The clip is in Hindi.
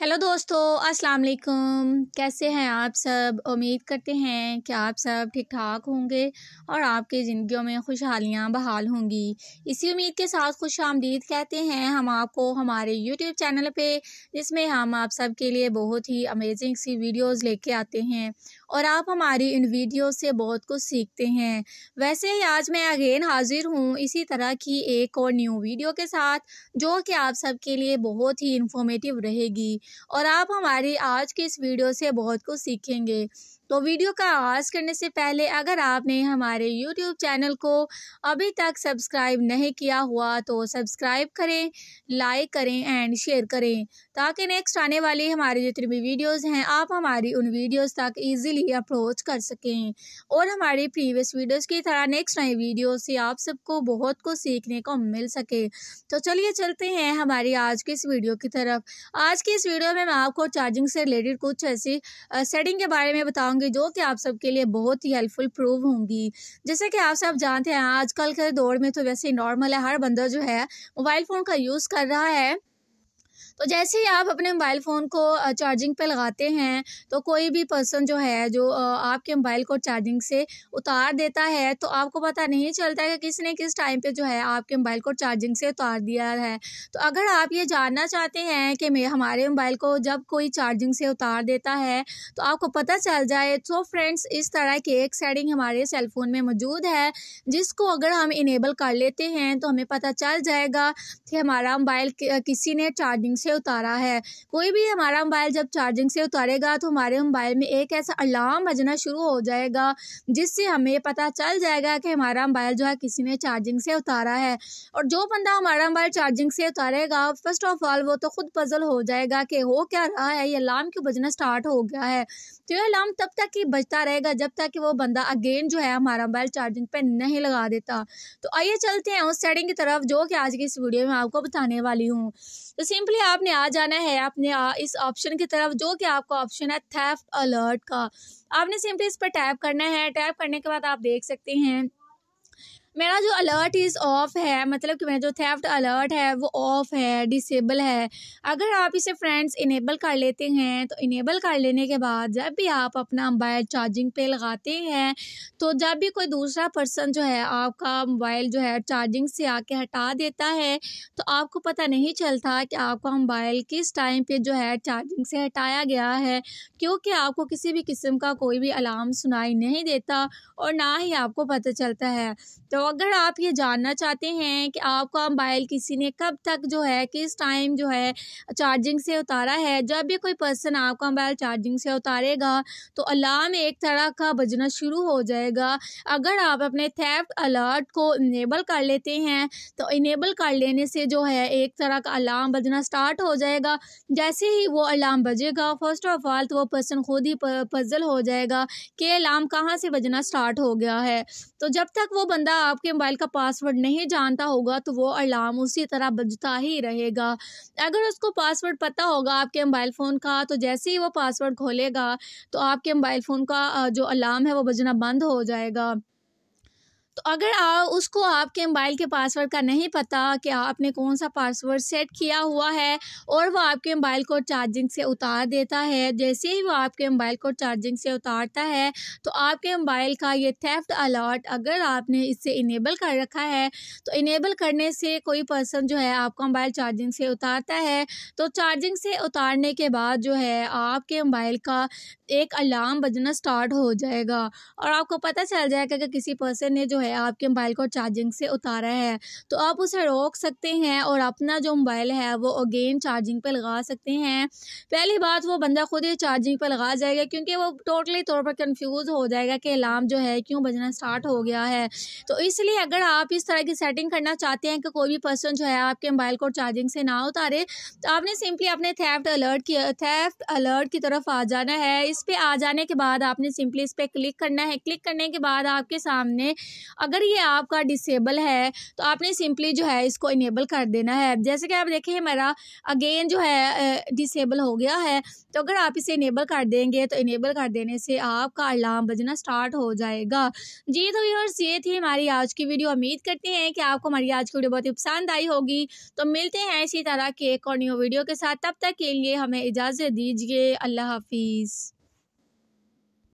हेलो दोस्तों अस्सलाम वालेकुम कैसे हैं आप सब उम्मीद करते हैं कि आप सब ठीक ठाक होंगे और आपके ज़िंदगियों में खुशहालियाँ बहाल होंगी इसी उम्मीद के साथ खुश आमदीद कहते हैं हम आपको हमारे यूट्यूब चैनल पे जिसमें हम आप सब के लिए बहुत ही अमेजिंग सी वीडियोस लेके आते हैं और आप हमारी इन वीडियो से बहुत कुछ सीखते हैं वैसे ही आज मैं अगेन हाजिर हूँ इसी तरह की एक और न्यू वीडियो के साथ जो कि आप सब के लिए बहुत ही इन्फॉर्मेटिव रहेगी और आप हमारी आज की इस वीडियो से बहुत कुछ सीखेंगे तो वीडियो का आगाज़ करने से पहले अगर आपने हमारे यूट्यूब चैनल को अभी तक सब्सक्राइब नहीं किया हुआ तो सब्सक्राइब करें लाइक करें एंड शेयर करें ताकि नेक्स्ट आने वाली हमारी जितनी भी वीडियोस हैं आप हमारी उन वीडियोस तक इजीली अप्रोच कर सकें और हमारी प्रीवियस वीडियोस की तरह नेक्स्ट नई वीडियो से आप सबको बहुत कुछ सीखने को मिल सके तो चलिए चलते हैं हमारी आज की इस वीडियो की तरफ आज की इस वीडियो वीडियो में मैं आपको चार्जिंग से रिलेटेड कुछ ऐसी सेटिंग के बारे में बताऊंगी जो कि आप सबके लिए बहुत ही हेल्पफुल प्रूव होंगी जैसे कि आप सब जानते हैं आजकल के दौर में तो वैसे नॉर्मल है हर बंदा जो है मोबाइल फ़ोन का यूज़ कर रहा है तो जैसे ही आप अपने मोबाइल फ़ोन को चार्जिंग पे लगाते हैं तो कोई भी पर्सन जो है जो आपके मोबाइल को चार्जिंग से उतार देता है तो आपको पता नहीं चलता है कि किसने किस टाइम पे जो है आपके मोबाइल को चार्जिंग से उतार दिया है तो अगर आप ये जानना चाहते हैं कि मैं हमारे मोबाइल को जब कोई चार्जिंग से उतार देता है तो आपको पता चल जाए तो फ्रेंड्स इस तरह की एक सेटिंग हमारे सेलफोन में मौजूद है जिसको अगर हम इनेबल कर लेते हैं तो हमें पता चल जाएगा कि हमारा मोबाइल किसी ने चार्जिंग से से उतारा है कोई भी हमारा मोबाइल जब चार्जिंग से उतारेगा तो हमारे मोबाइल में एक ऐसा अलार्म बजना शुरू हो जाएगा जिससे हमें पता चल जाएगा कि हमारा मोबाइल जो है किसी ने चार्जिंग से उतारा है और जो बंदा हमारा मोबाइल चार्जिंग से उतारेगा फर्स्ट ऑफ ऑल वो तो खुद पजल हो जाएगा कि हो क्या रहा है ये अलार्म क्यों बजना स्टार्ट हो गया है तो ये अलार्म तब तक ही बजता रहेगा जब तक कि वो बंदा अगेन जो है हमारा मोबाइल चार्जिंग पे नहीं लगा देता तो आइए चलते हैं उस सेटिंग की तरफ जो कि आज की इस वीडियो में आपको बताने वाली हूँ तो सिंपली आप आपने आ जाना है आपने आ, इस ऑप्शन की तरफ जो कि आपका ऑप्शन है थेफ्ट अलर्ट का आपने सिंपली इस पर टैप करना है टैप करने के बाद आप देख सकते हैं मेरा जो अलर्ट इज़ ऑफ है मतलब कि मेरा जो थेफ्ट अलर्ट है वो ऑफ है डिसेबल है अगर आप इसे फ्रेंड्स इनेबल कर लेते हैं तो इनेबल कर लेने के बाद जब भी आप अपना मोबाइल चार्जिंग पे लगाते हैं तो जब भी कोई दूसरा पर्सन जो है आपका मोबाइल जो है चार्जिंग से आके हटा देता है तो आपको पता नहीं चलता कि आपका मोबाइल किस टाइम पर जो है चार्जिंग से हटाया गया है क्योंकि आपको किसी भी किस्म का कोई भी अलार्म सुनाई नहीं देता और ना ही आपको पता चलता है तो अगर आप ये जानना चाहते हैं कि आपका मोबाइल किसी ने कब तक जो है किस टाइम जो है चार्जिंग से उतारा है जब भी कोई पर्सन आपका मोबाइल चार्जिंग से उतारेगा तो अलार्म एक तरह का बजना शुरू हो जाएगा अगर आप अपने थेफ्ट अलर्ट को इनेबल कर लेते हैं तो इनेबल कर लेने से जो है एक तरह का अलार्म बजना स्टार्ट हो जाएगा जैसे ही वो अलार्म बजेगा फर्स्ट ऑफ ऑल तो वो पर्सन खुद ही पजल हो जाएगा कि अलार्म कहाँ से बजना स्टार्ट हो गया है तो जब तक वो बंदा आप आपके मोबाइल का पासवर्ड नहीं जानता होगा तो वो अलार्म उसी तरह बजता ही रहेगा अगर उसको पासवर्ड पता होगा आपके मोबाइल फ़ोन का तो जैसे ही वो पासवर्ड खोलेगा तो आपके मोबाइल फ़ोन का जो अलार्म है वो बजना बंद हो जाएगा तो अगर आ, उसको आपके मोबाइल के पासवर्ड का नहीं पता कि आपने कौन सा पासवर्ड सेट किया हुआ है और वह आपके मोबाइल को चार्जिंग से उतार देता है जैसे ही वो आपके मोबाइल को चार्जिंग से उतारता है तो आपके मोबाइल का ये थेफ्ट अलर्ट अगर आपने इसे इनेबल कर रखा है तो इनेबल करने से कोई पर्सन जो है आपका मोबाइल चार्जिंग से उतारता है तो चार्जिंग से उतारने के बाद जो है आपके मोबाइल का एक अलार्म बजना स्टार्ट हो जाएगा और आपको पता चल जाएगा कि किसी पर्सन ने जो है है आपके मोबाइल को चार्जिंग से उतारा है तो आप उसे रोक सकते हैं और अपना जो मोबाइल है वो अगेन चार्जिंग पर लगा सकते हैं पहली बात वो बंदा खुद ही चार्जिंग पर लगा जाएगा क्योंकि वो टोटली तौर पर कंफ्यूज हो जाएगा कि अलार्म जो है क्यों बजना स्टार्ट हो गया है तो इसलिए अगर आप इस तरह की सेटिंग करना चाहते हैं कि कोई भी पर्सन जो है आपके मोबाइल को चार्जिंग से ना उतारे तो आपने सिंपली अपने थेफ्ट अलर्ट की थेफ्ट अलर्ट की तरफ आ जाना है इस पर आ जाने के बाद आपने सिंपली इस पर क्लिक करना है क्लिक करने के बाद आपके सामने अगर ये आपका डिसेबल है तो आपने सिंपली जो है इसको इनेबल कर देना है जैसे कि आप देखें हमारा अगेन जो है डिसेबल हो गया है तो अगर आप इसे इनेबल कर देंगे तो इनेबल कर देने से आपका अलार्म बजना स्टार्ट हो जाएगा जी तो व्यवर्स ये थी हमारी आज की वीडियो उम्मीद करते हैं कि आपको हमारी आज की वीडियो बहुत ही पसंद आई होगी तो मिलते हैं इसी तरह के एक और न्यू वीडियो के साथ तब तक के लिए हमें इजाज़त दीजिए अल्लाह हाफिज़